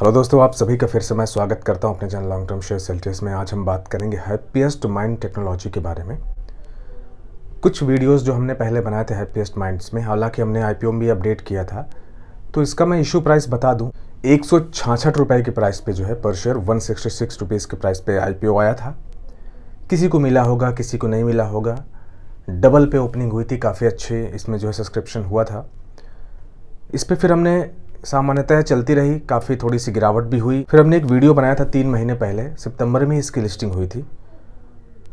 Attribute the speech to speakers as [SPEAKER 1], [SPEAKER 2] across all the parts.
[SPEAKER 1] hello दोस्तों आप सभी का फिर से मैं स्वागत करता हूं अपने चैनल लॉन्ग टर्म शेयर सेल्टियस में आज हम बात करेंगे हैप्पीएस्ट माइंड टेक्नोलॉजी के बारे में कुछ वीडियोस जो हमने पहले बनाए थे हैप्पीएस्ट माइंड्स में हालांकि हमने आई में भी अपडेट किया था तो इसका मैं इशू प्राइस बता दूँ एक सौ के प्राइस पर जो है पर शेयर वन सिक्सटी के प्राइस पर आई आया था किसी को मिला होगा किसी को नहीं मिला होगा डबल पे ओपनिंग हुई थी काफ़ी अच्छे इसमें जो है सब्सक्रिप्शन हुआ था इस पर फिर हमने सामान्यतः चलती रही काफ़ी थोड़ी सी गिरावट भी हुई फिर हमने एक वीडियो बनाया था तीन महीने पहले सितंबर में इसकी लिस्टिंग हुई थी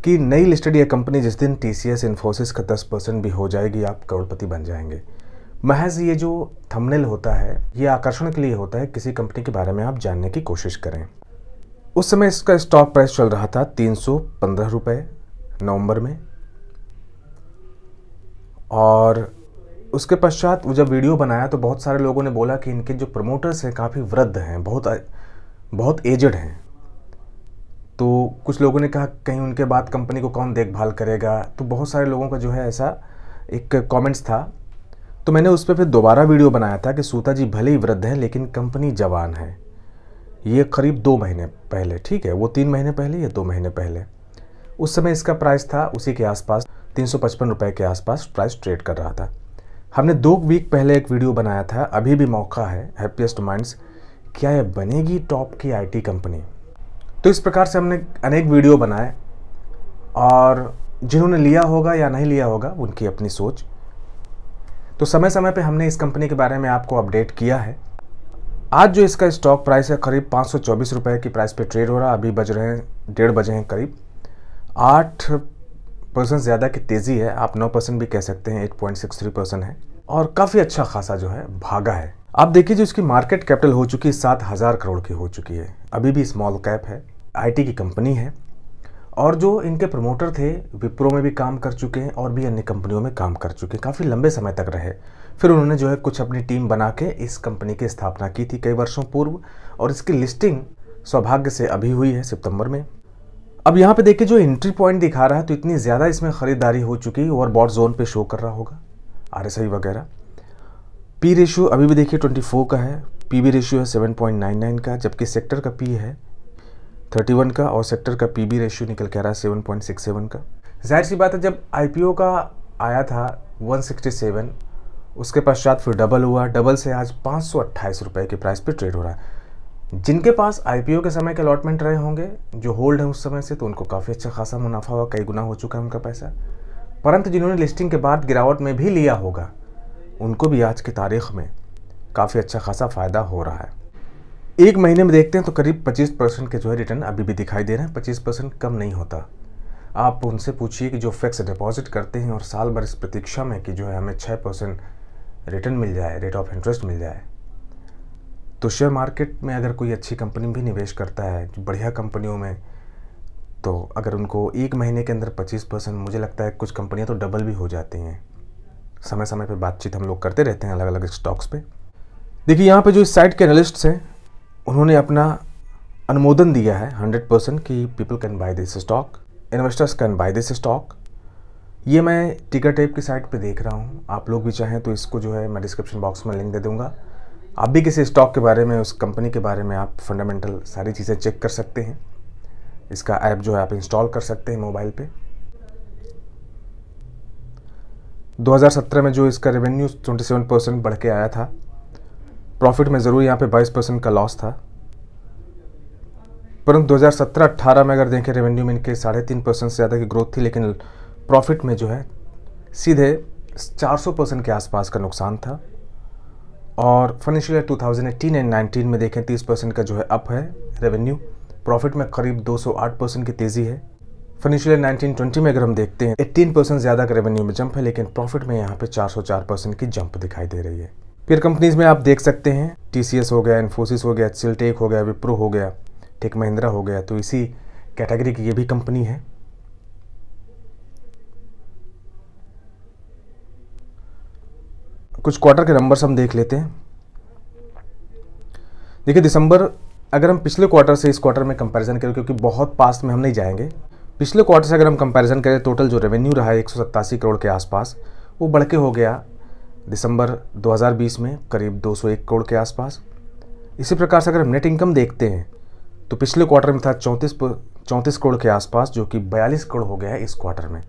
[SPEAKER 1] कि नई लिस्टेड यह कंपनी जिस दिन टी सी एस इन्फोसिस का दस परसेंट भी हो जाएगी आप करोड़पति बन जाएंगे महज ये जो थंबनेल होता है ये आकर्षण के लिए होता है किसी कंपनी के बारे में आप जानने की कोशिश करें उस समय इसका स्टॉक प्राइस चल रहा था तीन सौ पंद्रह रुपये नवम्बर में और उसके पश्चात जब वीडियो बनाया तो बहुत सारे लोगों ने बोला कि इनके जो प्रमोटर्स हैं काफ़ी वृद्ध हैं बहुत बहुत एजड हैं तो कुछ लोगों ने कहा कहीं उनके बाद कंपनी को कौन देखभाल करेगा तो बहुत सारे लोगों का जो है ऐसा एक कमेंट्स था तो मैंने उस पर फिर दोबारा वीडियो बनाया था कि सूता जी भले ही वृद्ध हैं लेकिन कंपनी जवान है ये करीब दो महीने पहले ठीक है वो तीन महीने पहले या दो महीने पहले उस समय इसका प्राइस था उसी के आसपास तीन सौ पचपन रुपये के आसपास प्राइस ट्रेड कर रहा था हमने दो वीक पहले एक वीडियो बनाया था अभी भी मौका है हैप्पीएस्ट माइंड्स क्या यह बनेगी टॉप की आईटी कंपनी तो इस प्रकार से हमने अनेक वीडियो बनाए और जिन्होंने लिया होगा या नहीं लिया होगा उनकी अपनी सोच तो समय समय पे हमने इस कंपनी के बारे में आपको अपडेट किया है आज जो इसका स्टॉक प्राइस है करीब पाँच सौ की प्राइस पे ट्रेड हो रहा है अभी बज रहे हैं डेढ़ बजे हैं करीब आठ परसेंट ज़्यादा की तेज़ी है आप नौ परसेंट भी कह सकते हैं eight point six three percent है और काफ़ी अच्छा खासा जो है भागा है आप देखिए जो इसकी मार्केट कैपिटल हो चुकी है सात हज़ार करोड़ की हो चुकी है अभी भी स्मॉल कैप है आईटी की कंपनी है और जो इनके प्रमोटर थे विप्रो में भी काम कर चुके हैं और भी अन्य कंपनियों में काम कर चुके हैं काफ़ी लंबे समय तक रहे फिर उन्होंने जो है कुछ अपनी टीम बना के इस कंपनी की स्थापना की थी कई वर्षों पूर्व और इसकी लिस्टिंग सौभाग्य से अभी हुई है सितंबर में अब यहाँ पे देखिए जो एंट्री पॉइंट दिखा रहा है तो इतनी ज़्यादा इसमें ख़रीदारी हो चुकी है ओवरबॉट जोन पे शो कर रहा होगा आर वगैरह पी रेशियो अभी भी देखिए 24 का है पी बी रेशियो है 7.99 का जबकि सेक्टर का पी है 31 का और सेक्टर का पी बी रेशियो निकल के आ रहा है सेवन का जाहिर सी बात है जब आई का आया था वन उसके पश्चात फिर डबल हुआ डबल से आज पाँच सौ के प्राइस पर ट्रेड हो रहा है जिनके पास आई के समय के अलॉटमेंट रहे होंगे जो होल्ड हैं उस समय से तो उनको काफ़ी अच्छा खासा मुनाफा हुआ कई गुना हो चुका है उनका पैसा परंतु जिन्होंने लिस्टिंग के बाद गिरावट में भी लिया होगा उनको भी आज की तारीख में काफ़ी अच्छा खासा फ़ायदा हो रहा है एक महीने में देखते हैं तो करीब 25 परसेंट के जो है रिटर्न अभी भी दिखाई दे रहे हैं 25 परसेंट कम नहीं होता आप उनसे पूछिए कि जो फिक्स डिपॉजिट करते हैं और साल भर इस प्रतीक्षा में कि जो है हमें छः परसेंट रिटर्न मिल जाए रेट ऑफ इंटरेस्ट मिल जाए तो शेयर मार्केट में अगर कोई अच्छी कंपनी भी निवेश करता है बढ़िया कंपनियों में तो अगर उनको एक महीने के अंदर 25 परसेंट मुझे लगता है कुछ कंपनियां तो डबल भी हो जाती हैं समय समय पर बातचीत हम लोग करते रहते हैं अलग अलग स्टॉक्स पे देखिए यहाँ पे जो इस साइट के एनालिस्ट्स हैं उन्होंने अपना अनुमोदन दिया है हंड्रेड परसेंट कि people can buy this stock investors can buy this stock ये मैं टिकट टेप की साइट पे देख रहा हूँ आप लोग भी चाहें तो इसको जो है मैं डिस्क्रिप्शन बॉक्स में लिंक दे दूँगा आप भी किसी स्टॉक के बारे में उस कंपनी के बारे में आप फंडामेंटल सारी चीज़ें चेक कर सकते हैं इसका ऐप जो है आप इंस्टॉल कर सकते हैं मोबाइल पे 2017 में जो इसका रेवेन्यू 27 परसेंट बढ़ के आया था प्रॉफिट में ज़रूर यहाँ पे 22 परसेंट का लॉस था परंतु 2017-18 में अगर देखें रेवेन्यू में इनके साढ़े तीन परसेंट से ज़्यादा की ग्रोथ थी लेकिन प्रॉफिट में जो है सीधे 400 परसेंट के आसपास का नुकसान था और फाइनेंशियल ईयर 2018 एंड 19 में देखें 30 परसेंट का जो है अप है रेवेन्यू प्रॉफिट में करीब 208 परसेंट की तेज़ी है फाइनेंशियल ईयर ट्वेंटी में अगर हम देखते हैं 18 परसेंट ज़्यादा का रेवेन्यू में जंप है लेकिन प्रॉफिट में यहाँ पे 404 परसेंट की जंप दिखाई दे रही है फिर कंपनीज में आप देख सकते हैं टी हो गया इन्फोसिस हो गया सिलटेक हो गया विप्रो हो गया टेक महिंद्रा हो गया तो इसी कैटेगरी की ये भी कंपनी है कुछ क्वार्टर के नंबर्स हम देख लेते हैं देखिए दिसंबर अगर हम पिछले क्वार्टर से इस क्वार्टर में कंपैरिजन करें क्योंकि बहुत पास्ट में हम नहीं जाएंगे पिछले क्वार्टर से अगर हम कंपैरिजन करें टोटल जो रेवेन्यू रहा है एक करोड़ के आसपास वो बढ़ के हो गया दिसंबर 2020 में करीब 201 करोड़ के आसपास इसी प्रकार से अगर हम नेट इनकम देखते हैं तो पिछले क्वार्टर में था चौंतीस चौंतीस करोड़ के आसपास जो कि बयालीस करोड़ हो गया है इस क्वार्टर में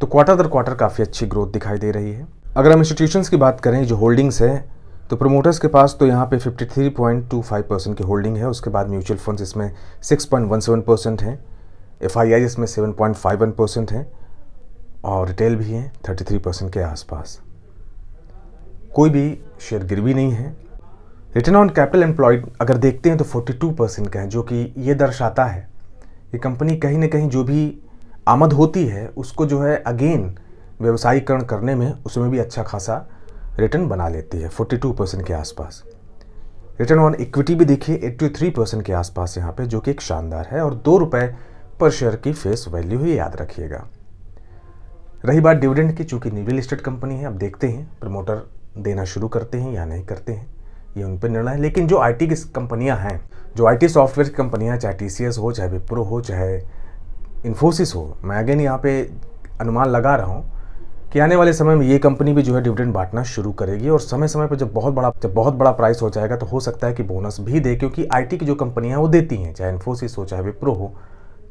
[SPEAKER 1] तो क्वार्टर दर क्वार्टर काफ़ी अच्छी ग्रोथ दिखाई दे रही है अगर हम इंस्टीट्यूशंस की बात करें जो होल्डिंग्स है तो प्रमोटर्स के पास तो यहाँ पे 53.25 परसेंट की होल्डिंग है उसके बाद म्यूचुअल फंड्स इसमें 6.17 परसेंट हैं एफ इसमें 7.51 परसेंट हैं और रिटेल भी हैं 33 परसेंट के आसपास कोई भी शेयर गिरवी नहीं है रिटर्न ऑन कैपिटल एम्प्लॉयड अगर देखते हैं तो 42 परसेंट का है जो कि ये दर्शाता है कि कंपनी कहीं ना कहीं जो भी आमद होती है उसको जो है अगेन व्यवसायीकरण करने में उसमें भी अच्छा खासा रिटर्न बना लेती है 42 परसेंट के आसपास रिटर्न ऑन इक्विटी भी देखिए 83 परसेंट के आसपास यहाँ पे जो कि एक शानदार है और दो रुपये पर शेयर की फेस वैल्यू ही याद रखिएगा रही बात डिविडेंड की चूँकि रियल इस्टेट कंपनी है अब देखते हैं प्रमोटर देना शुरू करते हैं या नहीं करते हैं ये उन पर निर्णय है लेकिन जो आई टी की कंपनियाँ हैं जो आई टी सॉफ्टवेयर की कंपनियाँ चाहे टी सी एस हो चाहे विप्रो हो चाहे इन्फोसिस हो मैं अगेन यहाँ पे अनुमान लगा रहा हूँ कि आने वाले समय में ये कंपनी भी जो है डिविडेंड बांटना शुरू करेगी और समय समय पर जब बहुत बड़ा जब बहुत बड़ा प्राइस हो जाएगा तो हो सकता है कि बोनस भी दे क्योंकि आई की जो कंपनियाँ वो देती हैं चाहे इन्फोसिस हो चाहे विप्रो हो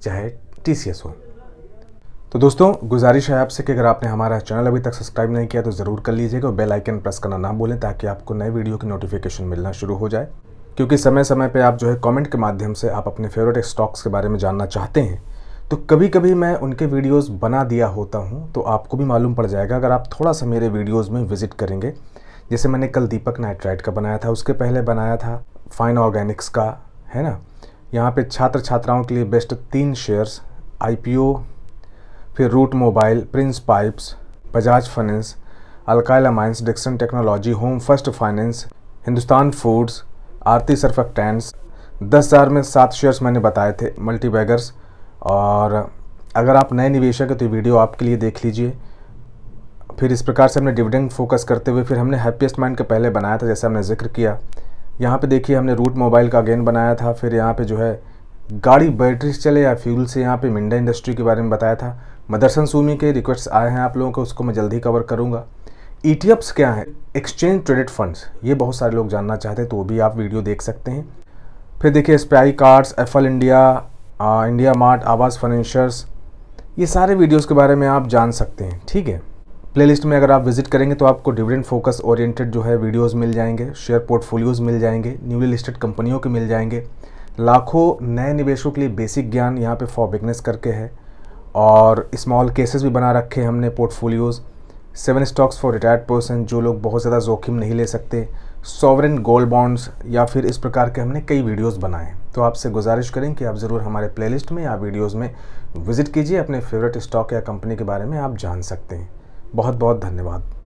[SPEAKER 1] चाहे टी हो तो दोस्तों गुजारिश है आपसे कि अगर आपने हमारा चैनल अभी तक सब्सक्राइब नहीं किया तो ज़रूर कर लीजिएगा और बेल आइकन प्रेस करना ना भूलें ताकि आपको नए वीडियो की नोटिफिकेशन मिलना शुरू हो जाए क्योंकि समय समय पे आप जो है कमेंट के माध्यम से आप अपने फेवरेट स्टॉक्स के बारे में जानना चाहते हैं तो कभी कभी मैं उनके वीडियोस बना दिया होता हूँ तो आपको भी मालूम पड़ जाएगा अगर आप थोड़ा सा मेरे वीडियोस में विज़िट करेंगे जैसे मैंने कल दीपक नाइट्राइट का बनाया था उसके पहले बनाया था फाइन ऑर्गेनिक्स का है ना यहाँ पे छात्र छात्राओं के लिए बेस्ट तीन शेयर्स आई फिर Route Mobile Prince Pipes Bajaj Finance Alkyl Amines Dixon Technology Home First Finance Hindustan Foods Aarti Surfactants दस हज़ार में सात शेयर्स मैंने बताए थे मल्टीबैगर्स और अगर आप नए निवेशक हैं तो ये वीडियो आपके लिए देख लीजिए फिर इस प्रकार से हमने डिविडेंड फोकस करते हुए फिर हमने हैप्पीस्ट माइंड के पहले बनाया था जैसे हमने जिक्र किया यहाँ पे देखिए हमने रूट मोबाइल का अगेन बनाया था फिर यहाँ पे जो है गाड़ी बैटरी से चले या फ्यूल से यहाँ पे मिंडा इंडस्ट्री के बारे में बताया था मदरसन सूमी के रिक्वेस्ट आए हैं आप लोगों को उसको मैं जल्दी कवर करूँगा ई e क्या है एक्सचेंज ट्रेडेड फंड्स ये बहुत सारे लोग जानना चाहते हैं तो वो भी आप वीडियो देख सकते हैं फिर देखिए एस कार्ड्स एफ इंडिया आ, इंडिया मार्ट आवास फर्नीचर्स ये सारे वीडियोस के बारे में आप जान सकते हैं ठीक है प्लेलिस्ट में अगर आप विजिट करेंगे तो आपको डिविडेंड फोकस ओरिएंटेड जो है वीडियोस मिल जाएंगे शेयर पोर्टफोलियोज़ मिल जाएंगे न्यूली लिस्टेड कंपनियों के मिल जाएंगे लाखों नए निवेशों के लिए बेसिक ज्ञान यहाँ पे फॉर बिगनेस करके है और स्मॉल केसेस भी बना रखे हैं हमने portfolios seven stocks for retired person जो लोग बहुत ज़्यादा जोखिम नहीं ले सकते सॉवरन गोल्ड बॉन्ड्स या फिर इस प्रकार के हमने कई वीडियोज़ बनाए हैं तो आपसे गुजारिश करें कि आप ज़रूर हमारे प्लेलिस्ट में या वीडियोज़ में विज़िट कीजिए अपने फेवरेट स्टॉक या कंपनी के बारे में आप जान सकते हैं बहुत बहुत धन्यवाद